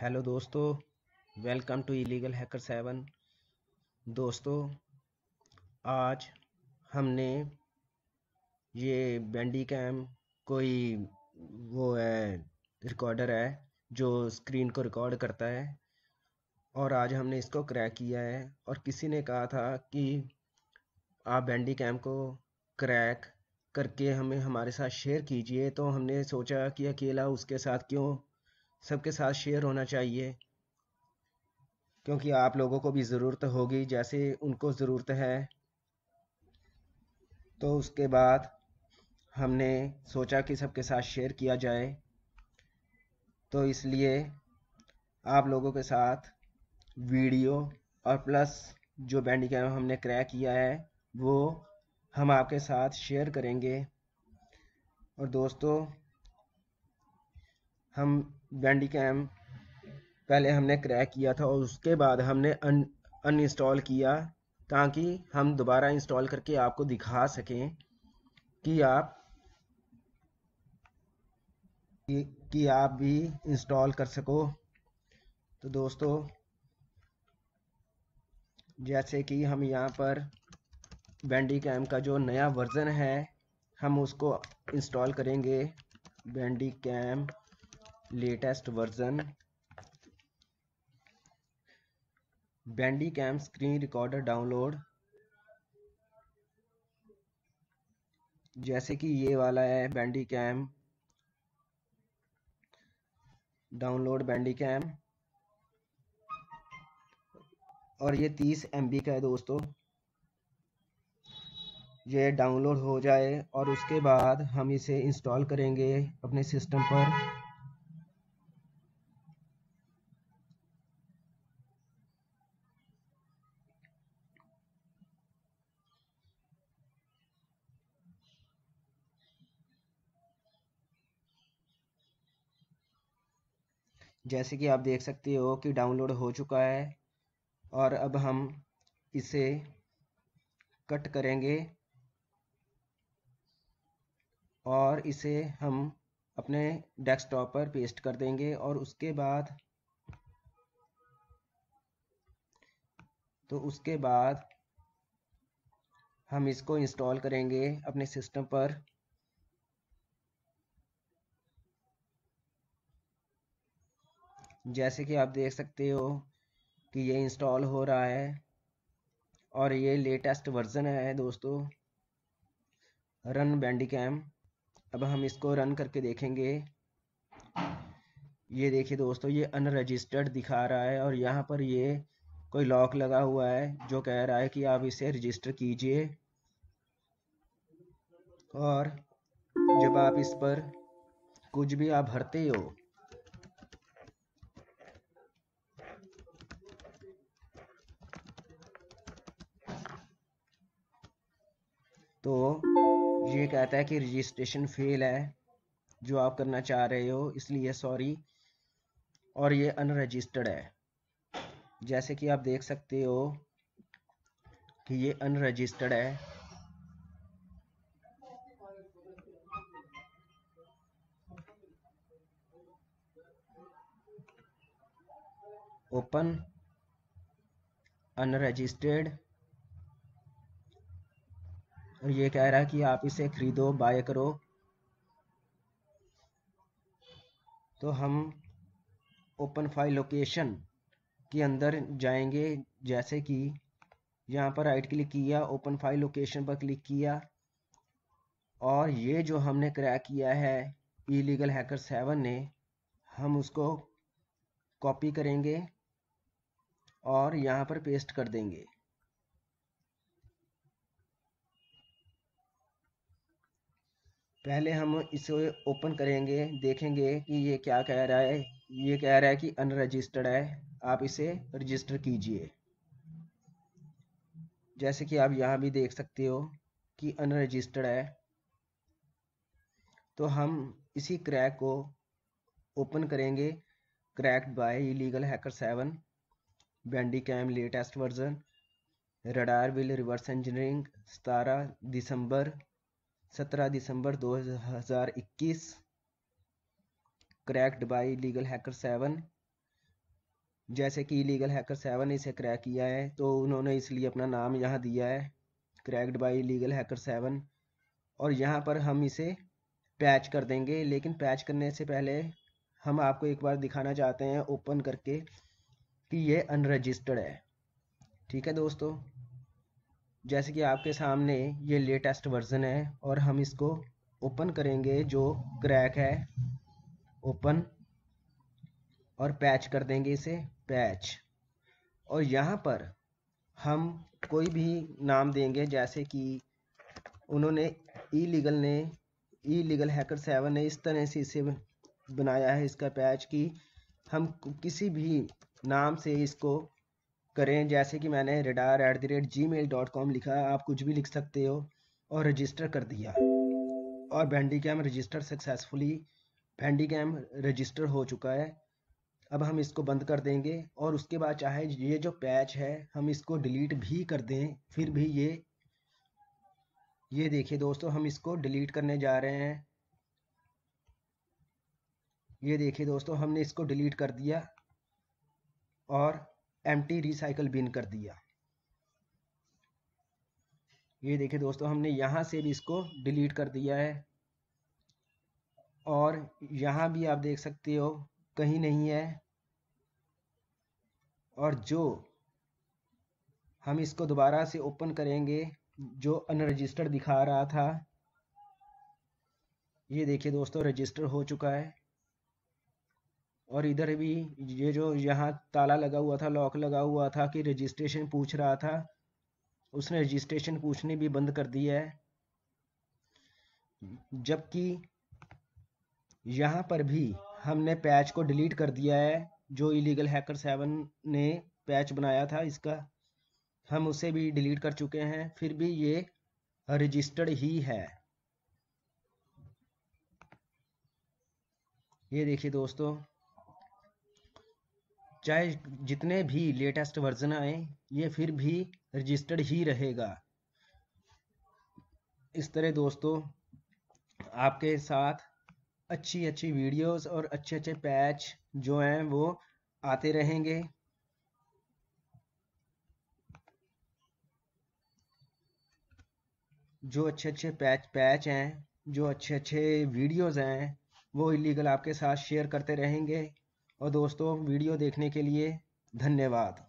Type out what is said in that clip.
hello दोस्तों welcome to illegal hacker seven दोस्तों आज हमने ये बैंडी कैम कोई वो है रिकॉर्डर है जो स्क्रीन को रिकॉर्ड करता है और आज हमने इसको क्रैक किया है और किसी ने कहा था कि आप बैंडी कैम को क्रैक करके हमें हमारे साथ शेयर कीजिए तो हमने सोचा कि अकेला उसके साथ क्यों सबके साथ शेयर होना चाहिए क्योंकि आप लोगों को भी ज़रूरत होगी जैसे उनको ज़रूरत है तो उसके बाद हमने सोचा कि सबके साथ शेयर किया जाए तो इसलिए आप लोगों के साथ वीडियो और प्लस जो बैंडी कैम हमने क्रैक किया है वो हम आपके साथ शेयर करेंगे और दोस्तों हम बैंडी कैम पहले हमने क्रैक किया था और उसके बाद हमने अन अनइंस्टॉल किया ताकि हम दोबारा इंस्टॉल करके आपको दिखा सकें कि आप कि आप भी इंस्टॉल कर सको तो दोस्तों जैसे कि हम यहाँ पर बैंडी कैम का जो नया वर्ज़न है हम उसको इंस्टॉल करेंगे Bandicam latest version Bandicam screen recorder download जैसे कि ये वाला है कैम डाउनलोड कैम और ये तीस एम का है दोस्तों ये डाउनलोड हो जाए और उसके बाद हम इसे इंस्टॉल करेंगे अपने सिस्टम पर जैसे कि आप देख सकते हो कि डाउनलोड हो चुका है और अब हम इसे कट करेंगे और इसे हम अपने डेस्कटॉप पर पेस्ट कर देंगे और उसके बाद तो उसके बाद हम इसको इंस्टॉल करेंगे अपने सिस्टम पर जैसे कि आप देख सकते हो कि ये इंस्टॉल हो रहा है और ये लेटेस्ट वर्जन है दोस्तों रन बैंडी कैम अब हम इसको रन करके देखेंगे ये देखिए दोस्तों ये अनरजिस्टर्ड दिखा रहा है और यहाँ पर ये कोई लॉक लगा हुआ है जो कह रहा है कि आप इसे रजिस्टर कीजिए और जब आप इस पर कुछ भी आप भरते हो तो ये कहता है कि रजिस्ट्रेशन फेल है जो आप करना चाह रहे हो इसलिए सॉरी और ये अनरजिस्टर्ड है जैसे कि आप देख सकते हो कि ये अनरजिस्टर्ड है ओपन अनरजिस्टर्ड और ये कह रहा है कि आप इसे खरीदो बाय करो तो हम ओपन फाइल लोकेशन के अंदर जाएंगे जैसे कि यहाँ पर राइट क्लिक किया ओपन फाइल लोकेशन पर क्लिक किया और ये जो हमने क्रैक किया है इलीगल हैकर सेवन ने हम उसको कॉपी करेंगे और यहाँ पर पेस्ट कर देंगे पहले हम इसे ओपन करेंगे देखेंगे कि ये क्या कह रहा है ये कह रहा है कि अनरजिस्टर्ड है आप इसे रजिस्टर कीजिए जैसे कि आप यहाँ भी देख सकते हो कि अनरजिस्टर्ड है तो हम इसी क्रैक को ओपन करेंगे cracked by illegal hacker seven Bandicam latest version radar will reverse engineering सतारह दिसंबर सत्रह दिसंबर 2021 cracked by legal hacker seven जैसे कि लीगल हैकर सेवन ने इसे क्रैक किया है तो उन्होंने इसलिए अपना नाम यहाँ दिया है cracked by legal hacker seven और यहाँ पर हम इसे पैच कर देंगे लेकिन पैच करने से पहले हम आपको एक बार दिखाना चाहते हैं ओपन करके कि ये अनरजिस्टर्ड है ठीक है दोस्तों जैसे कि आपके सामने ये लेटेस्ट वर्जन है और हम इसको ओपन करेंगे जो क्रैक है ओपन और पैच कर देंगे इसे पैच और यहाँ पर हम कोई भी नाम देंगे जैसे कि उन्होंने ई लीगल ने ई लीगल हैकर सेवन ने इस तरह से इसे बनाया है इसका पैच कि हम किसी भी नाम से इसको करें जैसे कि मैंने radar at the rate Gmail dot com लिखा आप कुछ भी लिख सकते हो और रजिस्टर कर दिया और Bandicam register successfully Bandicam register हो चुका है अब हम इसको बंद कर देंगे और उसके बाद चाहे ये जो पैच है हम इसको डिलीट भी कर दें फिर भी ये ये देखिए दोस्तों हम इसको डिलीट करने जा रहे हैं ये देखिए दोस्तों हमने इसको डिलीट कर दिया और एम टी रिसाइकल बिन कर दिया ये देखिए दोस्तों हमने यहाँ से भी इसको डिलीट कर दिया है और यहाँ भी आप देख सकते हो कहीं नहीं है और जो हम इसको दोबारा से ओपन करेंगे जो अनरजिस्टर्ड दिखा रहा था ये देखिए दोस्तों रजिस्टर हो चुका है और इधर भी ये जो यहाँ ताला लगा हुआ था लॉक लगा हुआ था कि रजिस्ट्रेशन पूछ रहा था उसने रजिस्ट्रेशन पूछनी भी बंद कर दी है जबकि यहाँ पर भी हमने पैच को डिलीट कर दिया है जो इलीगल हैकर सेवन ने पैच बनाया था इसका हम उसे भी डिलीट कर चुके हैं फिर भी ये रजिस्टर्ड ही है ये देखिए दोस्तों चाहे जितने भी लेटेस्ट वर्जन आए ये फिर भी रजिस्टर्ड ही रहेगा इस तरह दोस्तों आपके साथ अच्छी अच्छी वीडियोस और अच्छे अच्छे पैच जो हैं वो आते रहेंगे जो अच्छे अच्छे पैच पैच हैं जो अच्छे अच्छे वीडियोस हैं वो इलीगल आपके साथ शेयर करते रहेंगे और दोस्तों वीडियो देखने के लिए धन्यवाद